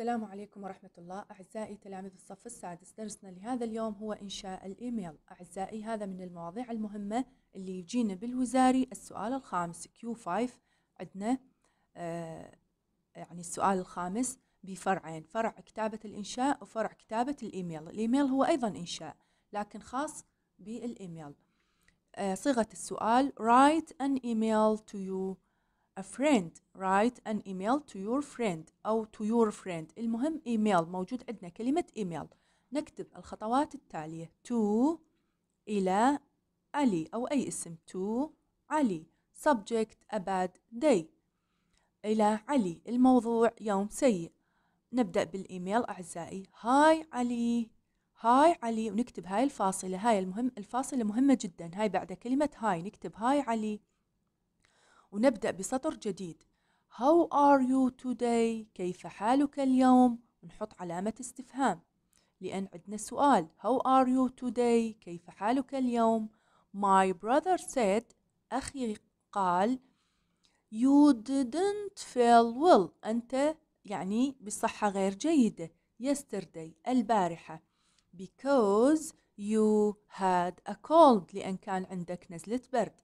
السلام عليكم ورحمة الله أعزائي تلاميذ الصف السادس درسنا لهذا اليوم هو إنشاء الإيميل أعزائي هذا من المواضيع المهمة اللي يجينا بالوزاري السؤال الخامس Q5 عندنا آه يعني السؤال الخامس بفرعين فرع كتابة الإنشاء وفرع كتابة الإيميل الإيميل هو أيضا إنشاء لكن خاص بالإيميل آه صيغة السؤال Write an email to you a friend write an email to your friend أو to your friend المهم email موجود عندنا كلمة email نكتب الخطوات التالية to إلى علي أو أي اسم to علي subject a bad day إلى علي الموضوع يوم سيء نبدأ بالإيميل أعزائي هاي علي هاي علي ونكتب هاي الفاصلة هاي المهم الفاصلة مهمة جدا هاي بعد كلمة هاي نكتب هاي علي ونبدأ بسطر جديد How are you today؟ كيف حالك اليوم؟ نحط علامة استفهام لأن عندنا سؤال How are you today؟ كيف حالك اليوم؟ My brother said أخي قال You didn't feel well أنت يعني بصحة غير جيدة yesterday البارحة because you had a cold لأن كان عندك نزلة برد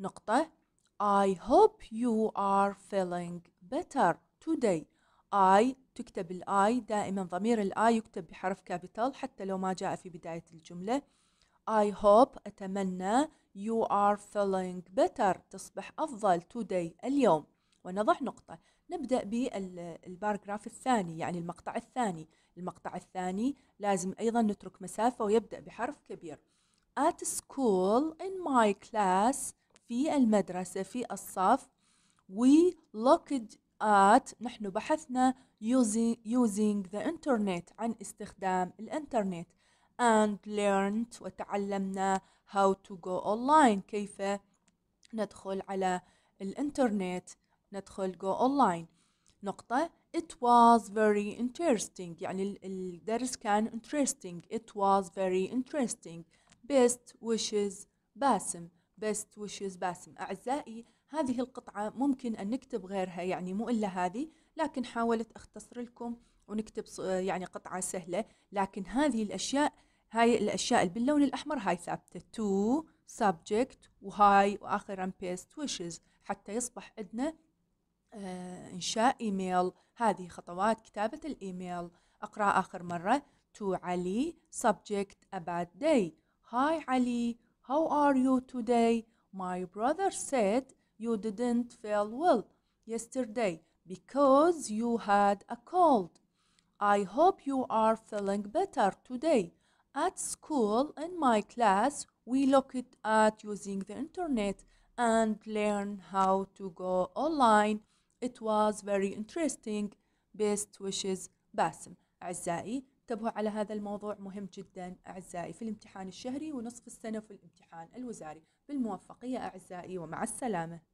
نقطة I hope you are feeling better today. I تكتب الاي دائما ضمير الاي يكتب بحرف كابيتال حتى لو ما جاء في بداية الجملة. I hope أتمنى you are feeling better تصبح أفضل today اليوم ونضع نقطة نبدأ بالباراجراف الثاني يعني المقطع الثاني المقطع الثاني لازم أيضا نترك مسافة ويبدأ بحرف كبير At school in my class في المدرسة في الصف we looked at نحن بحثنا using, using the internet عن استخدام الانترنت and learned وتعلمنا how to go online كيف ندخل على الانترنت ندخل go online نقطة it was very interesting يعني الدرس كان interesting it was very interesting best wishes باسم best wishes باسم أعزائي هذه القطعة ممكن أن نكتب غيرها يعني مو إلا هذه لكن حاولت أختصر لكم ونكتب يعني قطعة سهلة لكن هذه الأشياء هاي الأشياء اللي باللون الأحمر هاي ثابتة to subject وهاي وآخرا بيست wishes حتى يصبح عندنا آه، إنشاء إيميل هذه خطوات كتابة الإيميل أقرأ آخر مرة to علي subject a bad day علي How are you today? My brother said you didn't feel well yesterday because you had a cold. I hope you are feeling better today. At school, in my class, we looked at using the internet and learn how to go online. It was very interesting. Best wishes, Basim. أعزائي انتبهوا على هذا الموضوع مهم جدا أعزائي في الامتحان الشهري ونصف السنة في الامتحان الوزاري بالموفقية أعزائي ومع السلامة